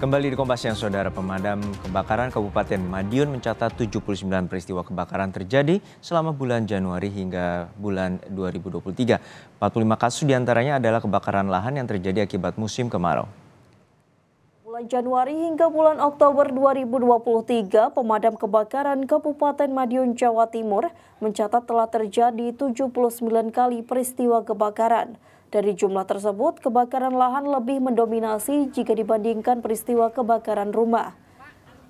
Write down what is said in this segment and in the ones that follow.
Kembali di Kompas yang Saudara, pemadam kebakaran Kabupaten Madiun mencatat 79 peristiwa kebakaran terjadi selama bulan Januari hingga bulan 2023. 45 kasus diantaranya adalah kebakaran lahan yang terjadi akibat musim kemarau. Bulan Januari hingga bulan Oktober 2023, pemadam kebakaran Kabupaten Madiun, Jawa Timur mencatat telah terjadi 79 kali peristiwa kebakaran. Dari jumlah tersebut, kebakaran lahan lebih mendominasi jika dibandingkan peristiwa kebakaran rumah.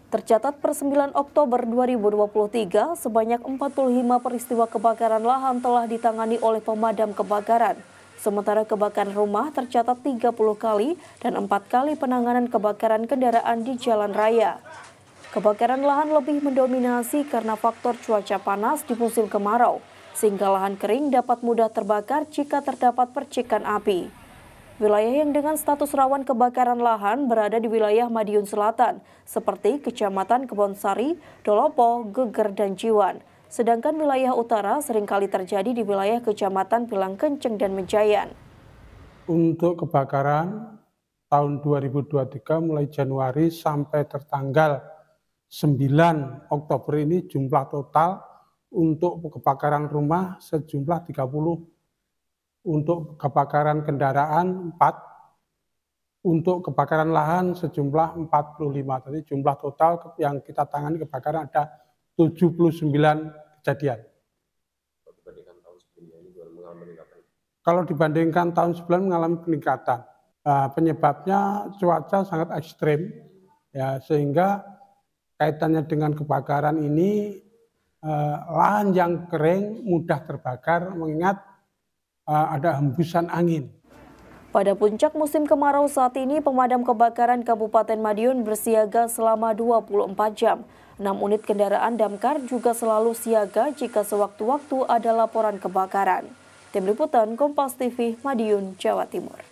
Tercatat per 9 Oktober 2023, sebanyak 45 peristiwa kebakaran lahan telah ditangani oleh pemadam kebakaran. Sementara kebakaran rumah tercatat 30 kali dan 4 kali penanganan kebakaran kendaraan di jalan raya. Kebakaran lahan lebih mendominasi karena faktor cuaca panas di musim kemarau sehingga lahan kering dapat mudah terbakar jika terdapat percikan api. Wilayah yang dengan status rawan kebakaran lahan berada di wilayah Madiun Selatan, seperti Kecamatan Kebonsari, Dolopo, Geger, dan Jiwan. Sedangkan wilayah utara seringkali terjadi di wilayah Kecamatan Pilang Kenceng dan Mejayan. Untuk kebakaran tahun 2023 mulai Januari sampai tertanggal 9 Oktober ini jumlah total untuk kebakaran rumah sejumlah 30, untuk kebakaran kendaraan 4, untuk kebakaran lahan sejumlah 45. Jadi jumlah total yang kita tangani kebakaran ada 79 kejadian. Kalau dibandingkan tahun sebelum mengalami peningkatan, nah, penyebabnya cuaca sangat ekstrim, ya sehingga kaitannya dengan kebakaran ini Eh, lahan yang kering mudah terbakar mengingat eh, ada hembusan angin. Pada puncak musim kemarau saat ini, pemadam kebakaran Kabupaten Madiun bersiaga selama 24 jam. 6 unit kendaraan damkar juga selalu siaga jika sewaktu-waktu ada laporan kebakaran. Tim Liputan Kompas TV Madiun, Jawa Timur.